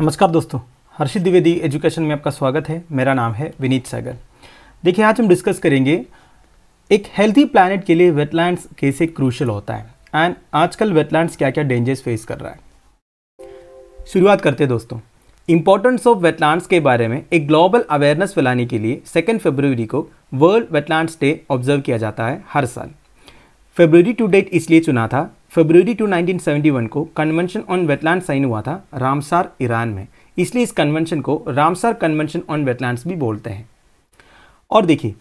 नमस्कार दोस्तों हर्षित द्विवेदी एजुकेशन में आपका स्वागत है मेरा नाम है विनीत सागर देखिए आज हम डिस्कस करेंगे एक हेल्थी प्लानट के लिए वेटलैंड्स कैसे क्रूशल होता है एंड आजकल वेटलैंड्स क्या क्या डेंजर्स फेस कर रहा है शुरुआत करते हैं दोस्तों इंपॉर्टेंस ऑफ वेटलैंड्स के बारे में एक ग्लोबल अवेयरनेस फैलाने के लिए सेकेंड फरवरी को वर्ल्ड वेटलैंड्स डे ऑब्जर्व किया जाता है हर साल फेब्रवरी टू डेट इसलिए चुना था फेब्रवरी टू 1971 को कन्वेंशन ऑन वेटलैंड साइन हुआ था रामसार ईरान में इसलिए इस कन्वेंशन को रामसार कन्वेंशन ऑन वेटलैंड्स भी बोलते हैं और देखिए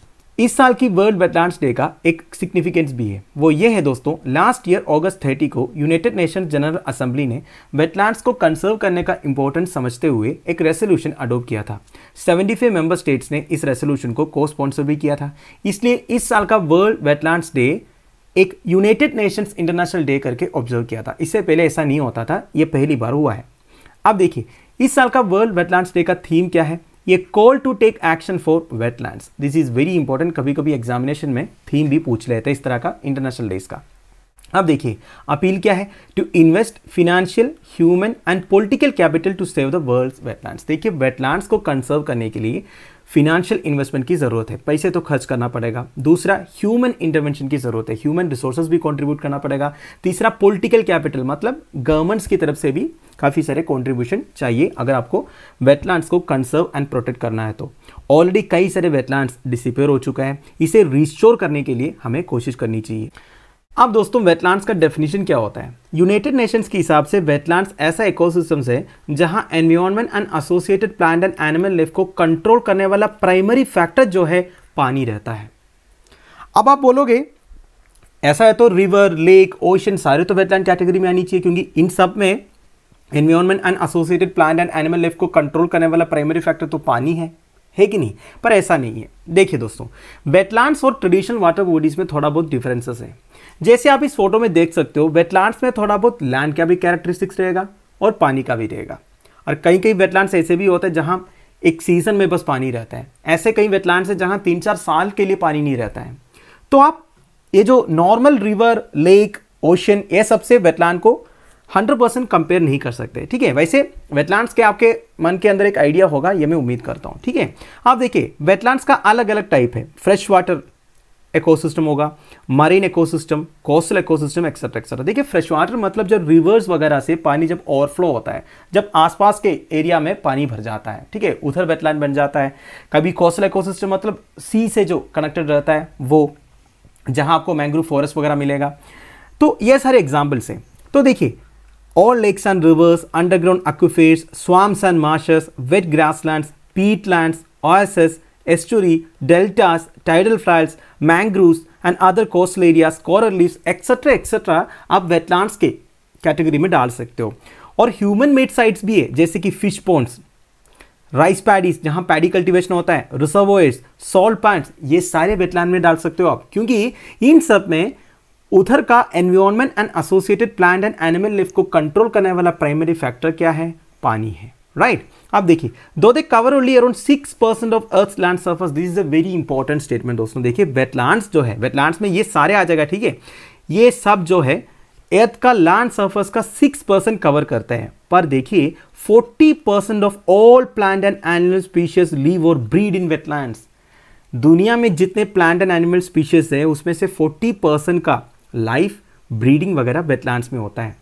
इस साल की वर्ल्ड वेटलैंड्स डे का एक सिग्निफिकेंस भी है वो ये है दोस्तों लास्ट ईयर अगस्त 30 को यूनाइटेड नेशन जनरल असेंबली ने वेटलैंड्स को कंसर्व करने का इंपॉर्टेंस समझते हुए एक रेसोल्यूशन अडोप्ट किया था 75 मेंबर स्टेट्स ने इस रेसोल्यूशन को को स्पॉन्सर भी किया था इसलिए इस साल का वर्ल्ड वेटलैंड्स डे एक यूनाइटेड नेशंस इंटरनेशनल डे करके ऑब्जर्व किया था इससे पहले ऐसा नहीं होता था ये पहली बार हुआ है अब देखिए इस साल का वर्ल्ड वेटलैंड्स डे का थीम क्या है ये call to take action for wetlands this is very important कभी कभी एग्जामिनेशन में थीम भी पूछ लेते इस तरह का इंटरनेशनल डेज का अब देखिए अपील क्या है to invest financial human and political capital to save the world wetlands देखिए वेटलैंड्स को कंसर्व करने के लिए फिनेंशियल इन्वेस्टमेंट की ज़रूरत है पैसे तो खर्च करना पड़ेगा दूसरा ह्यूमन इंटरवेंशन की ज़रूरत है ह्यूमन रिसोर्सेज भी कॉन्ट्रीब्यूट करना पड़ेगा तीसरा पोलिटिकल कैपिटल मतलब गवर्नमेंट्स की तरफ से भी काफ़ी सारे कॉन्ट्रीब्यूशन चाहिए अगर आपको वेटलैंड्स को कंसर्व एंड प्रोटेक्ट करना है तो ऑलरेडी कई सारे वेटलैंड्स डिसिपेयर हो चुका है इसे रिस्टोर करने के लिए हमें कोशिश करनी चाहिए अब दोस्तों वेटलैंड्स का डेफिनेशन क्या होता है यूनाइटेड नेशंस के हिसाब से वेटलैंड्स ऐसा इकोसिस्टम्स है जहां environment and associated plant and animal life को कंट्रोल करने वाला प्राइमरी फैक्टर जो है पानी रहता है अब आप बोलोगे ऐसा है तो रिवर लेक ओशन सारे तो वेटलैंड कैटेगरी में आनी चाहिए क्योंकि इन सब में environment and associated plant and animal life को कंट्रोल करने वाला प्राइमरी फैक्टर तो पानी है है कि नहीं पर ऐसा नहीं है देखिए दोस्तों वेटलैंड्स और ट्रेडिशनल वाटर बॉडीज़ में थोड़ा बहुत डिफरेंसेस है जैसे आप इस फोटो में देख सकते हो वेटलैंड्स में थोड़ा बहुत लैंड का भी कैरेक्टरिस्टिक्स रहेगा और पानी का भी रहेगा और कई कई वेटलैंड्स ऐसे भी होते हैं जहाँ एक सीज़न में बस पानी रहता है ऐसे कई वेटलैंड्स हैं जहाँ तीन चार साल के लिए पानी नहीं रहता है तो आप ये जो नॉर्मल रिवर लेक ओशन ये सबसे वेटलैंड को 100 परसेंट कंपेयर नहीं कर सकते ठीक है वैसे वेटलैंड्स के आपके मन के अंदर एक आइडिया होगा ये मैं उम्मीद करता हूँ ठीक है आप देखिए वेटलैंड्स का अलग अलग टाइप है फ्रेश वाटर इकोसिस्टम होगा marine ecosystem coastal ecosystem etcetera etcetera देखिए फ्रेश वाटर मतलब जब रिवर्स वगैरह से पानी जब ओवरफ्लो होता है जब आसपास के एरिया में पानी भर जाता है ठीक है उधर वेटलैंड बन जाता है कभी कोस्टल इकोसिस्टम मतलब सी से जो कनेक्टेड रहता है वो जहाँ आपको मैंग्रोव फॉरेस्ट वगैरह मिलेगा तो ये सारे एग्जाम्पल्स हैं तो देखिए all lakes and rivers underground rivers, swamps and swamps wet grass wet peat peatlands, oases estuary, deltas, tidal flats, mangroves and other coastal areas, coral reefs, etc. etc. आप wetlands के कैटेगरी में डाल सकते हो और ह्यूमन मेड साइट्स भी है जैसे कि फिश ponds, राइस पैडीज जहाँ पैडी cultivation होता है reservoirs, सॉल्ट पैंट्स ये सारे wetland में डाल सकते हो आप क्योंकि इन सब में उधर का environment and associated plant and animal life को कंट्रोल करने वाला प्राइमरी फैक्टर क्या है पानी है राइट आप देखिए दो they cover only around six percent of earth land surface this is a very important statement दोस्तों देखिए वेटलैंड्स जो है वेटलैंड्स में ये सारे आ जाएगा ठीक है ये सब जो है अर्थ का लैंड सर्फस का सिक्स परसेंट कवर करते हैं पर देखिए forty percent of all plant and animal species live और ब्रीड इन वेटलैंड्स दुनिया में जितने प्लांट एंड एनिमल स्पीशीज हैं उसमें से फोर्टी परसेंट का लाइफ ब्रीडिंग वगैरह वेटलैंड्स में होता है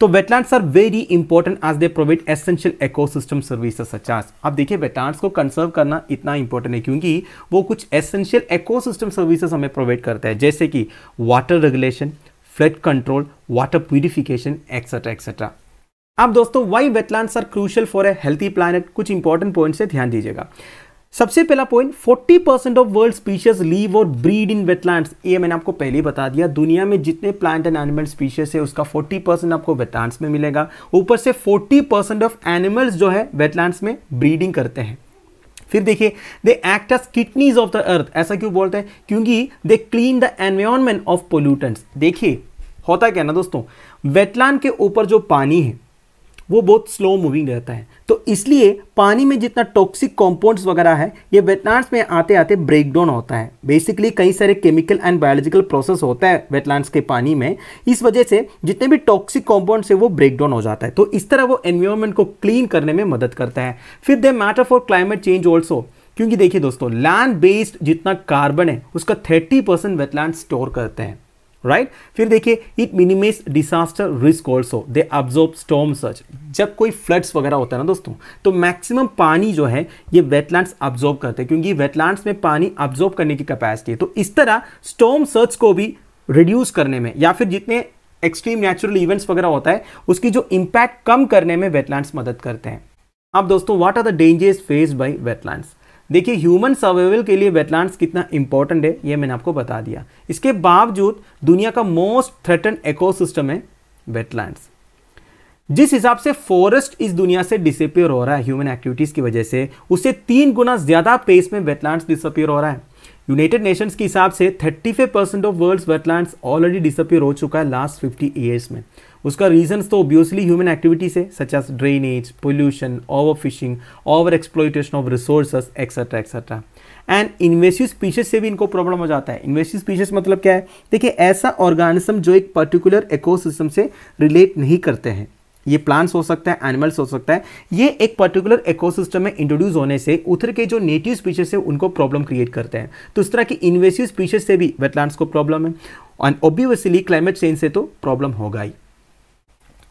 तो wetlands are very important as they provide essential ecosystem services such as अब देखिए वेटलैंड्स को कंसर्व करना इतना इंपॉर्टेंट है क्योंकि वो कुछ एसेंशियल इकोसिस्टम सर्विसेज हमें प्रोवाइड करता है जैसे कि water regulation flood control water purification et cetera et cetera अब दोस्तों why wetlands are crucial for a healthy planet कुछ इंपॉर्टेंट पॉइंट से ध्यान दीजिएगा सबसे पहला point 40 percent of world species live और ब्रीड इन वेटलैंड्स ये मैंने आपको पहले ही बता दिया दुनिया में जितने प्लांट एंड एनिमल स्पीशीज है उसका 40 परसेंट आपको वेटलैंड्स में मिलेगा ऊपर से 40 परसेंट ऑफ एनिमल्स जो है वेटलैंड्स में ब्रीडिंग करते हैं फिर देखिए they act as kidneys of the earth ऐसा क्यों बोलते हैं क्योंकि they clean the environment of pollutants देखिए होता क्या ना दोस्तों वेटलैंड के ऊपर जो पानी है वो बहुत स्लो मूविंग रहता है तो इसलिए पानी में जितना टॉक्सिक कंपाउंड्स वगैरह है ये वेटलैंड्स में आते आते ब्रेकडाउन होता है बेसिकली कई सारे केमिकल एंड बायोलॉजिकल प्रोसेस होता है वेटलैंड्स के पानी में इस वजह से जितने भी टॉक्सिक कंपाउंड्स है वो ब्रेकडाउन हो जाता है तो इस तरह वो एनवायरमेंट को क्लीन करने में मदद करता है फिर they matter for climate change also क्योंकि देखिए दोस्तों लैंड बेस्ड जितना कार्बन है उसका थर्टी परसेंट वेटलैंड स्टोर करते हैं राइट right? फिर देखिए it minimize disaster risk also they absorb storm surge जब कोई फ्लड्स वगैरह होता है ना दोस्तों तो मैक्सिमम पानी जो है ये वेटलैंड्स ऑब्जॉर्व करते हैं क्योंकि वेटलैंड्स में पानी अब्जॉर्ब करने की कैपेसिटी है तो इस तरह स्टॉम सर्च को भी रिड्यूस करने में या फिर जितने एक्सट्रीम नेचुरल इवेंट्स वगैरह होता है उसकी जो इम्पैक्ट कम करने में वेटलैंड्स मदद करते हैं अब दोस्तों what are the dangers faced by wetlands देखिए ह्यूमन सर्वाइवल के लिए वेटलैंड्स कितना इंपॉर्टेंट है ये मैंने आपको बता दिया इसके बावजूद दुनिया का मोस्ट थ्रेटन इकोसिस्टम है वेटलैंड्स जिस हिसाब से फॉरेस्ट इस दुनिया से डिसअपियर हो रहा है ह्यूमन एक्टिविटीज़ की वजह से उससे तीन गुना ज़्यादा पेस में वेटलैंड्स डिसअपियर हो रहा है यूनाइटेड नेशंस के हिसाब से 35 percent of world's wetlands already disappear हो चुका है लास्ट फिफ्टी ईयर्स में उसका रीजन तो ऑब्वियसली ह्यूमन एक्टिविटी से such as drainage pollution over fishing over exploitation of resources et cetera et cetera and invasive species से भी इनको प्रॉब्लम हो जाता है इन्वेसिव स्पीशीज मतलब क्या है देखिए ऐसा ऑर्गेनिज्म जो एक पर्टिकुलर इकोसिस्टम से रिलेट नहीं करते हैं ये प्लांट्स हो सकता है एनिमल्स हो सकता है ये एक पर्टिकुलर इकोसिस्टम में इंट्रोड्यूस होने से उधर के जो नेटिव स्पीशीज है उनको प्रॉब्लम क्रिएट करते हैं तो इस तरह की इन्वेसिव स्पीशीज से भी वेटलैंड्स को प्रॉब्लम है एंड ऑब्वियसली क्लाइमेट चेंज से तो प्रॉब्लम होगा ही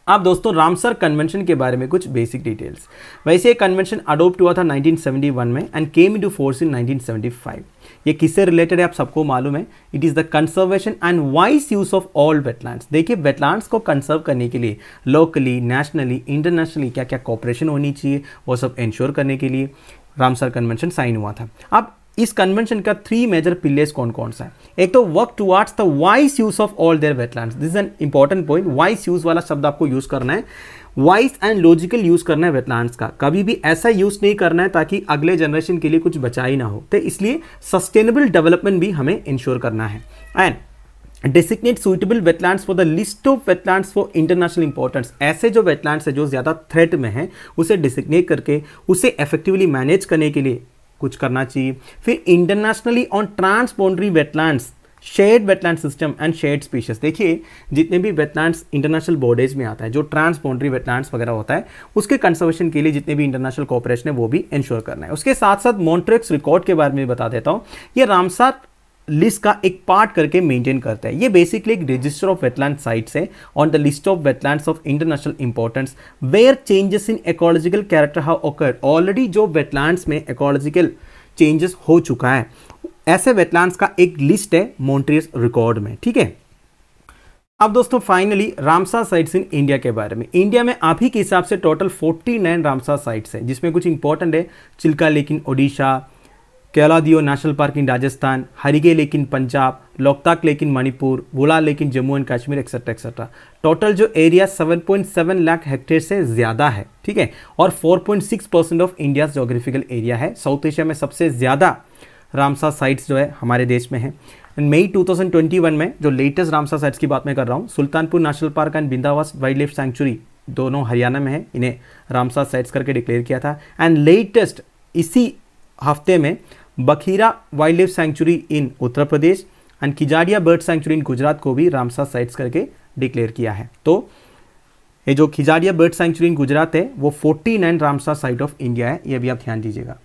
अब दोस्तों रामसर कन्वेंशन के बारे में कुछ बेसिक डिटेल्स वैसे ये कन्वेंशन अडोप्ट हुआ था 1971 में and came into force in 1975 ये किससे रिलेटेड है आप सबको मालूम है it is the conservation and wise use of all wetlands देखिए वेटलैंड्स को कंजर्व करने के लिए लोकली नेशनली इंटरनेशनली क्या क्या कॉपरेशन होनी चाहिए वो सब इंश्योर करने के लिए रामसर कन्वेंशन साइन हुआ था अब इस कन्वेंशन का थ्री मेजर पिलर्स कौन कौन सा है एक तो work towards the wise use of all their wetlands this is an important point wise use वाला शब्द आपको यूज करना है वाइस एंड लॉजिकल यूज करना है वेटलैंड्स का कभी भी ऐसा यूज नहीं करना है ताकि अगले जनरेशन के लिए कुछ बचा ही ना हो तो इसलिए सस्टेनेबल डेवलपमेंट भी हमें इंश्योर करना है and designate suitable wetlands for the list of wetlands for international importance ऐसे जो वेटलैंड्स है जो ज़्यादा थ्रेट में है उसे डिसिग्नेट करके उसे इफेक्टिवली मैनेज करने के लिए कुछ करना चाहिए फिर internationally on transboundary wetlands shared wetland system and shared species देखिए जितने भी वेटलैंड्स इंटरनेशनल बॉर्डर्स में आता है जो ट्रांसबाउंड्री वेटलैंड वगैरह होता है उसके कंजर्वेशन के लिए जितने भी इंटरनेशनल कॉपरेशन है वो भी इंश्योर करना है उसके साथ साथ मॉन्ट्रेक्स रिकॉर्ड के बारे में बता देता हूँ ये रामसार लिस्ट का एक पार्ट करके मेंटेन करता है ये बेसिकली एक रजिस्टर ऑफ वेटलैंड साइट्स है on the list of wetlands of international importance where changes in ecological character have occurred already जो वेटलैंड्स में एकोलॉजिकल चेंजेस हो चुका है ऐसे वेटलैंड्स का एक लिस्ट है मोन्ट्रियस रिकॉर्ड में ठीक है अब दोस्तों finally Ramsar sites in India के बारे में इंडिया में अभी के हिसाब से टोटल 49 रामसा साइट्स हैं जिसमें कुछ इंपॉर्टेंट है Chilka lake in Odisha Keoladeo national park in Rajasthan Harike lake in Punjab Loktak lake in Manipur Wular lake in Jammu and Kashmir et cetera et cetera total जो एरिया 7.7 लाख हेक्टेयर से ज़्यादा है ठीक है और 4.6 percent of India geographical area है साउथ एशिया में सबसे ज़्यादा रामसा साइट्स जो है हमारे देश में है मई 2021 में जो लेटेस्ट रामसा साइट्स की बात मैं कर रहा हूँ Sultanpur national park and Bhindawas wildlife sanctuary दोनों हरियाणा में है इन्हें रामसा साइट्स करके डिक्लेयर किया था एंड लेटेस्ट इसी हफ्ते में Bakhira wildlife sanctuary in Uttar Pradesh and Khijadia bird sanctuary in Gujarat को भी रामसा साइट्स करके डिक्लेयर किया है तो ये जो Khijadia bird sanctuary in Gujarat है वो forty nine Ramsar site of India है ये भी आप ध्यान दीजिएगा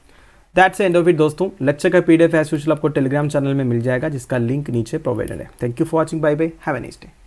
दैट्स एंड ऑफ इट दोस्तों लक्ष्य का पीडीएफ एज आपको टेलीग्राम चैनल में मिल जाएगा जिसका लिंक नीचे प्रोवाइडेड है thank you for watching bye bye have an next day